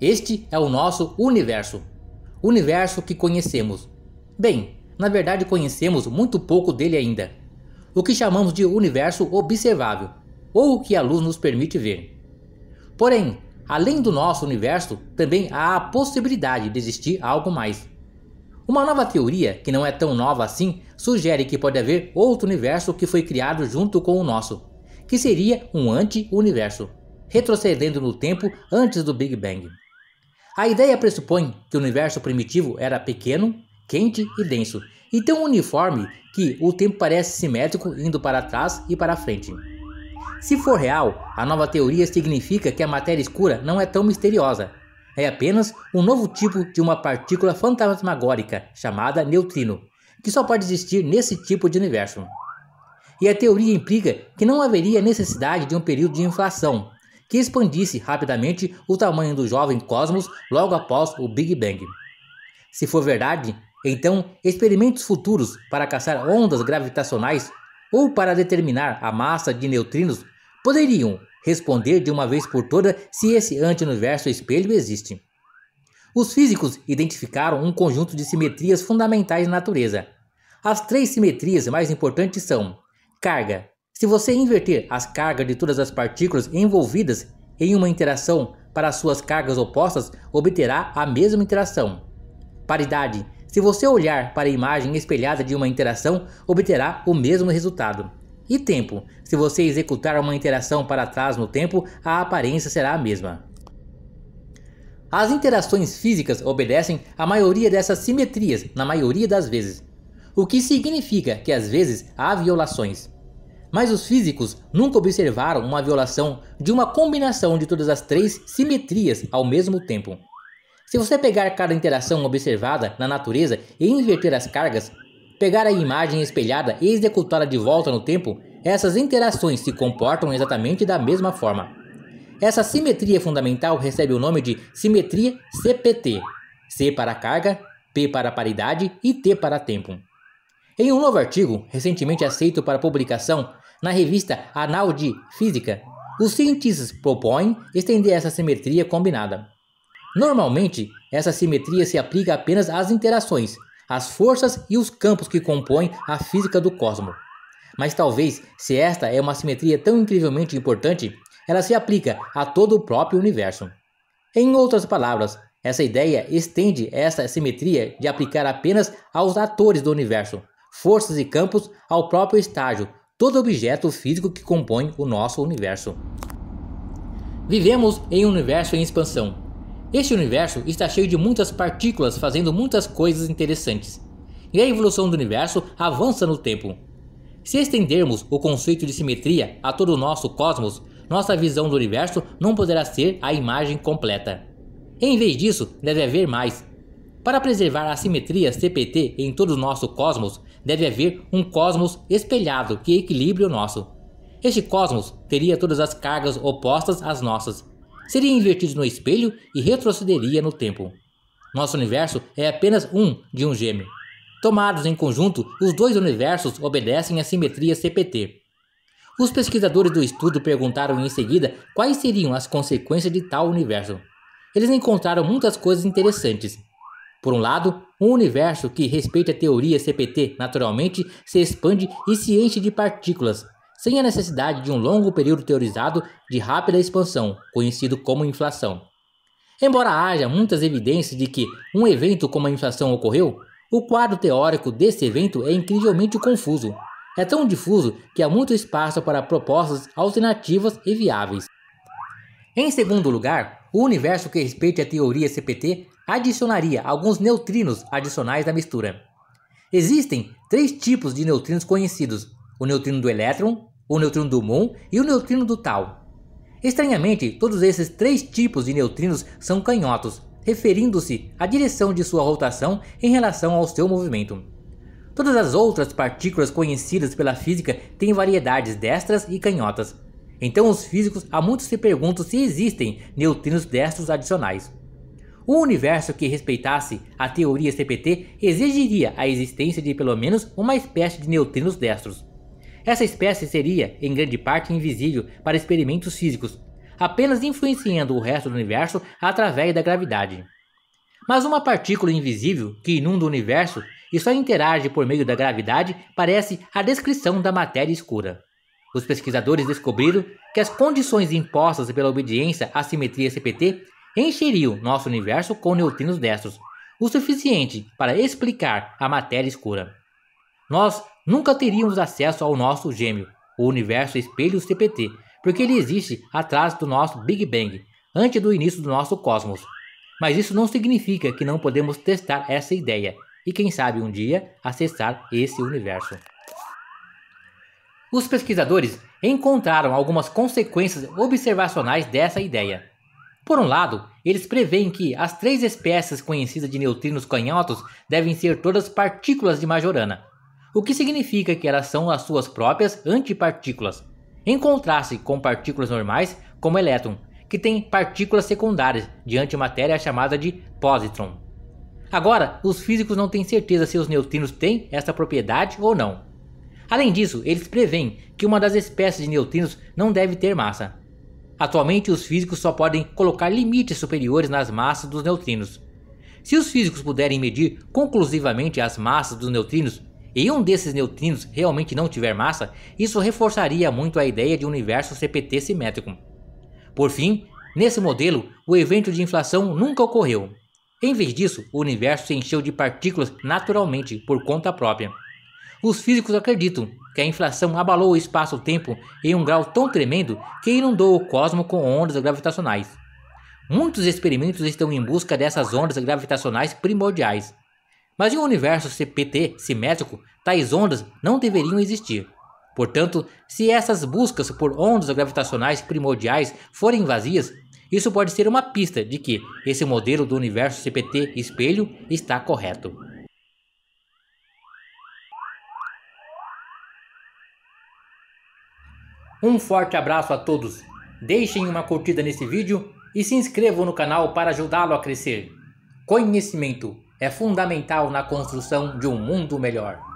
Este é o nosso universo. Universo que conhecemos. Bem, na verdade conhecemos muito pouco dele ainda. O que chamamos de universo observável, ou o que a luz nos permite ver. Porém, além do nosso universo, também há a possibilidade de existir algo mais. Uma nova teoria, que não é tão nova assim, sugere que pode haver outro universo que foi criado junto com o nosso, que seria um anti-universo, retrocedendo no tempo antes do Big Bang. A ideia pressupõe que o universo primitivo era pequeno, quente e denso, e tão uniforme que o tempo parece simétrico indo para trás e para frente. Se for real, a nova teoria significa que a matéria escura não é tão misteriosa. É apenas um novo tipo de uma partícula fantasmagórica chamada neutrino, que só pode existir nesse tipo de universo. E a teoria implica que não haveria necessidade de um período de inflação, que expandisse rapidamente o tamanho do jovem cosmos logo após o Big Bang. Se for verdade, então experimentos futuros para caçar ondas gravitacionais ou para determinar a massa de neutrinos poderiam responder de uma vez por toda se esse antiuniverso espelho existe. Os físicos identificaram um conjunto de simetrias fundamentais na natureza. As três simetrias mais importantes são carga, se você inverter as cargas de todas as partículas envolvidas em uma interação para suas cargas opostas, obterá a mesma interação. Paridade. Se você olhar para a imagem espelhada de uma interação, obterá o mesmo resultado. E tempo. Se você executar uma interação para trás no tempo, a aparência será a mesma. As interações físicas obedecem a maioria dessas simetrias, na maioria das vezes. O que significa que às vezes há violações mas os físicos nunca observaram uma violação de uma combinação de todas as três simetrias ao mesmo tempo. Se você pegar cada interação observada na natureza e inverter as cargas, pegar a imagem espelhada e executá-la de volta no tempo, essas interações se comportam exatamente da mesma forma. Essa simetria fundamental recebe o nome de simetria CPT: C para carga, P para paridade e T para tempo. Em um novo artigo, recentemente aceito para publicação na revista Anal de Física, os cientistas propõem estender essa simetria combinada. Normalmente, essa simetria se aplica apenas às interações, às forças e os campos que compõem a física do cosmos. Mas talvez, se esta é uma simetria tão incrivelmente importante, ela se aplica a todo o próprio universo. Em outras palavras, essa ideia estende essa simetria de aplicar apenas aos atores do universo, forças e campos ao próprio estágio, todo objeto físico que compõe o nosso universo. Vivemos em um universo em expansão. Este universo está cheio de muitas partículas fazendo muitas coisas interessantes. E a evolução do universo avança no tempo. Se estendermos o conceito de simetria a todo o nosso cosmos, nossa visão do universo não poderá ser a imagem completa. Em vez disso, deve haver mais, para preservar a simetria CPT em todo o nosso cosmos, deve haver um cosmos espelhado que equilibre o nosso. Este cosmos teria todas as cargas opostas às nossas. Seria invertido no espelho e retrocederia no tempo. Nosso universo é apenas um de um gêmeo. Tomados em conjunto, os dois universos obedecem à simetria CPT. Os pesquisadores do estudo perguntaram em seguida quais seriam as consequências de tal universo. Eles encontraram muitas coisas interessantes, por um lado, um universo que respeita a teoria CPT naturalmente se expande e se enche de partículas, sem a necessidade de um longo período teorizado de rápida expansão, conhecido como inflação. Embora haja muitas evidências de que um evento como a inflação ocorreu, o quadro teórico desse evento é incrivelmente confuso. É tão difuso que há muito espaço para propostas alternativas e viáveis. Em segundo lugar, o universo que respeite a teoria CPT adicionaria alguns neutrinos adicionais na mistura. Existem três tipos de neutrinos conhecidos: o neutrino do elétron, o neutrino do muon e o neutrino do tau. Estranhamente, todos esses três tipos de neutrinos são canhotos, referindo-se à direção de sua rotação em relação ao seu movimento. Todas as outras partículas conhecidas pela física têm variedades destras e canhotas. Então os físicos há muito se perguntam se existem neutrinos destros adicionais. Um universo que respeitasse a teoria CPT exigiria a existência de pelo menos uma espécie de neutrinos destros. Essa espécie seria, em grande parte, invisível para experimentos físicos, apenas influenciando o resto do universo através da gravidade. Mas uma partícula invisível que inunda o universo e só interage por meio da gravidade parece a descrição da matéria escura. Os pesquisadores descobriram que as condições impostas pela obediência à simetria CPT encheriam nosso universo com neutrinos destros, o suficiente para explicar a matéria escura. Nós nunca teríamos acesso ao nosso gêmeo, o universo espelho CPT, porque ele existe atrás do nosso Big Bang, antes do início do nosso cosmos. Mas isso não significa que não podemos testar essa ideia e, quem sabe, um dia acessar esse universo. Os pesquisadores encontraram algumas consequências observacionais dessa ideia. Por um lado, eles preveem que as três espécies conhecidas de neutrinos canhotos devem ser todas partículas de Majorana, o que significa que elas são as suas próprias antipartículas, em contraste com partículas normais, como elétron, que tem partículas secundárias de antimatéria chamada de positron. Agora, os físicos não têm certeza se os neutrinos têm essa propriedade ou não. Além disso, eles preveem que uma das espécies de neutrinos não deve ter massa, Atualmente, os físicos só podem colocar limites superiores nas massas dos neutrinos. Se os físicos puderem medir conclusivamente as massas dos neutrinos e um desses neutrinos realmente não tiver massa, isso reforçaria muito a ideia de um universo CPT simétrico. Por fim, nesse modelo, o evento de inflação nunca ocorreu. Em vez disso, o universo se encheu de partículas naturalmente por conta própria. Os físicos acreditam que a inflação abalou o espaço-tempo em um grau tão tremendo que inundou o cosmo com ondas gravitacionais. Muitos experimentos estão em busca dessas ondas gravitacionais primordiais. Mas em um universo CPT simétrico, tais ondas não deveriam existir. Portanto, se essas buscas por ondas gravitacionais primordiais forem vazias, isso pode ser uma pista de que esse modelo do universo CPT espelho está correto. Um forte abraço a todos, deixem uma curtida nesse vídeo e se inscrevam no canal para ajudá-lo a crescer. Conhecimento é fundamental na construção de um mundo melhor.